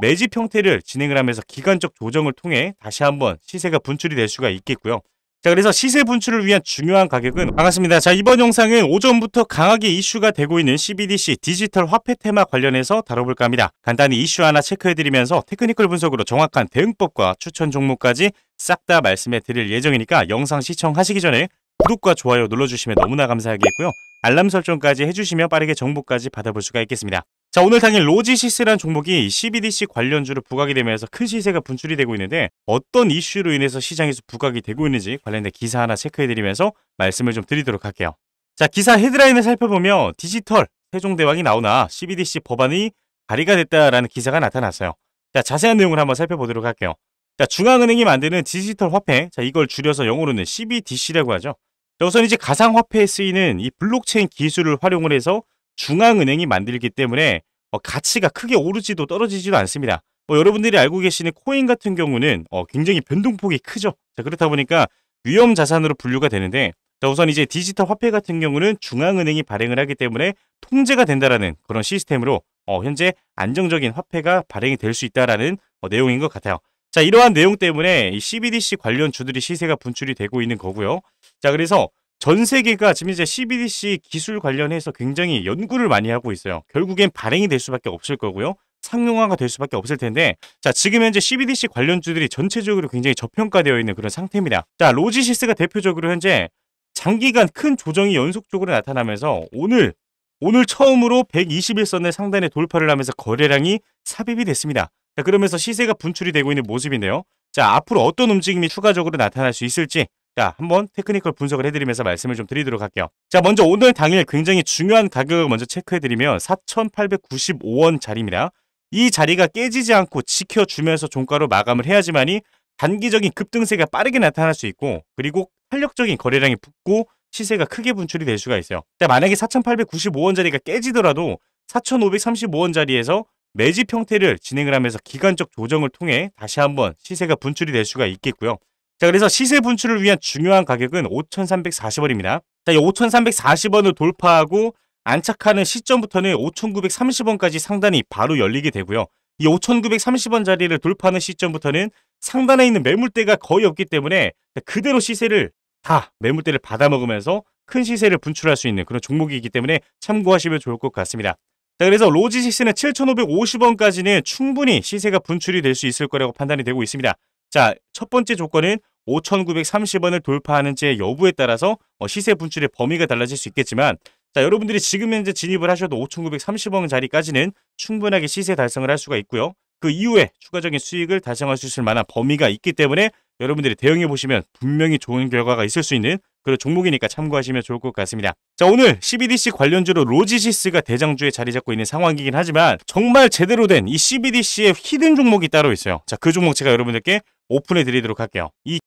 매집 형태를 진행을 하면서 기간적 조정을 통해 다시 한번 시세가 분출이 될 수가 있겠고요. 자 그래서 시세 분출을 위한 중요한 가격은 반갑습니다. 자 이번 영상은 오전부터 강하게 이슈가 되고 있는 CBDC 디지털 화폐 테마 관련해서 다뤄볼까 합니다. 간단히 이슈 하나 체크해드리면서 테크니컬 분석으로 정확한 대응법과 추천 종목까지 싹 다 말씀해드릴 예정이니까 영상 시청하시기 전에 구독과 좋아요 눌러주시면 너무나 감사하겠고요. 알람 설정까지 해주시면 빠르게 정보까지 받아볼 수가 있겠습니다. 자 오늘 당일 로지시스라는 종목이 CBDC 관련주로 부각이 되면서 큰 시세가 분출이 되고 있는데 어떤 이슈로 인해서 시장에서 부각이 되고 있는지 관련된 기사 하나 체크해드리면서 말씀을 좀 드리도록 할게요. 자 기사 헤드라인을 살펴보면 디지털 세종대왕이 나오나 CBDC 법안이 발의가 됐다라는 기사가 나타났어요. 자 자세한 내용을 한번 살펴보도록 할게요. 자 중앙은행이 만드는 디지털 화폐 자 이걸 줄여서 영어로는 CBDC라고 하죠. 자, 우선 이제 가상화폐에 쓰이는 이 블록체인 기술을 활용을 해서 중앙은행이 만들기 때문에 어, 가치가 크게 오르지도 떨어지지도 않습니다. 뭐 여러분들이 알고 계시는 코인 같은 경우는 어, 굉장히 변동폭이 크죠. 자, 그렇다 보니까 위험 자산으로 분류가 되는데 자, 우선 이제 디지털 화폐 같은 경우는 중앙은행이 발행을 하기 때문에 통제가 된다라는 그런 시스템으로 어, 현재 안정적인 화폐가 발행이 될 수 있다라는 어, 내용인 것 같아요. 자, 이러한 내용 때문에 CBDC 관련 주들이 시세가 분출이 되고 있는 거고요. 자, 그래서 전 세계가 지금 이제 CBDC 기술 관련해서 굉장히 연구를 많이 하고 있어요. 결국엔 발행이 될 수밖에 없을 거고요. 상용화가 될 수밖에 없을 텐데 자 지금 현재 CBDC 관련주들이 전체적으로 굉장히 저평가되어 있는 그런 상태입니다. 자 로지시스가 대표적으로 현재 장기간 큰 조정이 연속적으로 나타나면서 오늘 오늘 처음으로 121선의 상단에 돌파를 하면서 거래량이 삽입이 됐습니다. 자 그러면서 시세가 분출이 되고 있는 모습인데요. 자 앞으로 어떤 움직임이 추가적으로 나타날 수 있을지 자, 한번 테크니컬 분석을 해드리면서 말씀을 좀 드리도록 할게요. 자, 먼저 오늘 당일 굉장히 중요한 가격을 먼저 체크해드리면 4,895원 자리입니다. 이 자리가 깨지지 않고 지켜주면서 종가로 마감을 해야지만이 단기적인 급등세가 빠르게 나타날 수 있고 그리고 탄력적인 거래량이 붙고 시세가 크게 분출이 될 수가 있어요. 자, 만약에 4 8 9 5원자리가 깨지더라도 4 5 3 5원자리에서 매집 형태를 진행을 하면서 기간적 조정을 통해 다시 한번 시세가 분출이 될 수가 있겠고요. 자 그래서 시세 분출을 위한 중요한 가격은 5,340원입니다. 자, 이 5,340원을 돌파하고 안착하는 시점부터는 5,930원까지 상단이 바로 열리게 되고요. 이 5,930원 자리를 돌파하는 시점부터는 상단에 있는 매물대가 거의 없기 때문에 그대로 시세를 다 매물대를 받아먹으면서 큰 시세를 분출할 수 있는 그런 종목이기 때문에 참고하시면 좋을 것 같습니다. 자, 그래서 로지식스는 7,550원까지는 충분히 시세가 분출이 될 수 있을 거라고 판단이 되고 있습니다. 자, 첫 번째 조건은 5,930원을 돌파하는지의 여부에 따라서 어, 시세 분출의 범위가 달라질 수 있겠지만 자 여러분들이 지금 현재 진입을 하셔도 5,930원 자리까지는 충분하게 시세 달성을 할 수가 있고요. 그 이후에 추가적인 수익을 달성할 수 있을 만한 범위가 있기 때문에 여러분들이 대응해 보시면 분명히 좋은 결과가 있을 수 있는 그런 종목이니까 참고하시면 좋을 것 같습니다. 자 오늘 CBDC 관련주로 로지시스가 대장주에 자리 잡고 있는 상황이긴 하지만 정말 제대로 된 이 CBDC의 히든 종목이 따로 있어요. 자 그 종목 제가 여러분들께 오픈해 드리도록 할게요. 이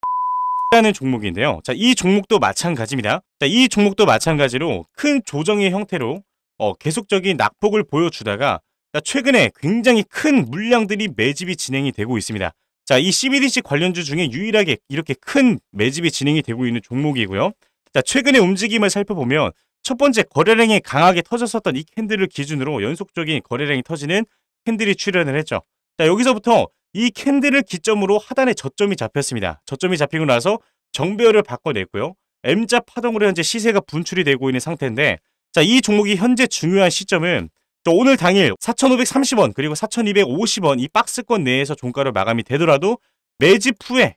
라는 종목인데요. 자, 이 종목도 마찬가지입니다. 자, 이 종목도 마찬가지로 큰 조정의 형태로 어, 계속적인 낙폭을 보여주다가 자, 최근에 굉장히 큰 물량들이 매집이 진행이 되고 있습니다. 자, 이 CBDC 관련주 중에 유일하게 이렇게 큰 매집이 진행이 되고 있는 종목이고요. 자, 최근의 움직임을 살펴보면 첫 번째 거래량이 강하게 터졌었던 이 캔들을 기준으로 연속적인 거래량이 터지는 캔들이 출현을 했죠. 자, 여기서부터 이 캔들을 기점으로 하단에 저점이 잡혔습니다. 저점이 잡히고 나서 정배열을 바꿔냈고요. M자 파동으로 현재 시세가 분출이 되고 있는 상태인데 자, 이 종목이 현재 중요한 시점은 오늘 당일 4,530원 그리고 4,250원 이 박스권 내에서 종가로 마감이 되더라도 매집 후에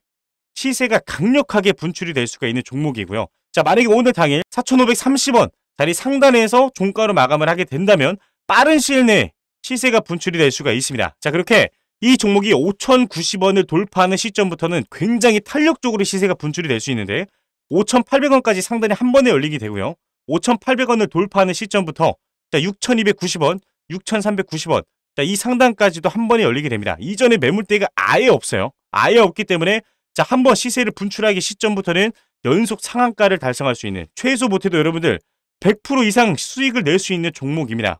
시세가 강력하게 분출이 될 수가 있는 종목이고요. 자, 만약에 오늘 당일 4,530원 자리 상단에서 종가로 마감을 하게 된다면 빠른 시일 내에 시세가 분출이 될 수가 있습니다. 자, 그렇게 이 종목이 5,090원을 돌파하는 시점부터는 굉장히 탄력적으로 시세가 분출이 될 수 있는데 5,800원까지 상단에한 번에 열리게 되고요. 5,800원을 돌파하는 시점부터 6,290원, 6,390원 이 상단까지도 한 번에 열리게 됩니다. 이전에 매물대가 아예 없어요. 아예 없기 때문에 한 번 시세를 분출하기 시점부터는 연속 상한가를 달성할 수 있는 최소 못해도 여러분들 100% 이상 수익을 낼 수 있는 종목입니다.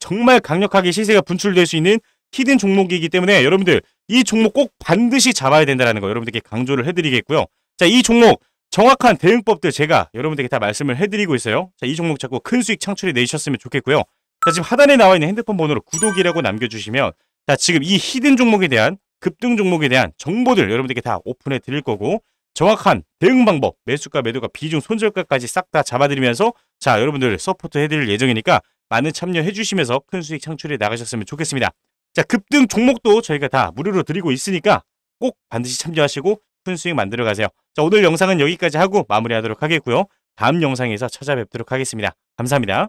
정말 강력하게 시세가 분출될 수 있는 히든 종목이기 때문에 여러분들 이 종목 꼭 반드시 잡아야 된다는 거 여러분들께 강조를 해드리겠고요. 자, 이 종목 정확한 대응법들 제가 여러분들께 다 말씀을 해드리고 있어요. 자, 이 종목 자꾸 큰 수익 창출이 내셨으면 좋겠고요. 자, 지금 하단에 나와 있는 핸드폰 번호로 구독이라고 남겨주시면 자, 지금 이 히든 종목에 대한 급등 종목에 대한 정보들 여러분들께 다 오픈해 드릴 거고 정확한 대응 방법, 매수가, 매도가, 비중, 손절가까지 싹 다 잡아드리면서 자 여러분들 서포트 해드릴 예정이니까 많은 참여해 주시면서 큰 수익 창출에 나가셨으면 좋겠습니다. 자, 급등 종목도 저희가 다 무료로 드리고 있으니까 꼭 반드시 참여하시고 큰 수익 만들어 가세요. 자, 오늘 영상은 여기까지 하고 마무리하도록 하겠고요. 다음 영상에서 찾아뵙도록 하겠습니다. 감사합니다.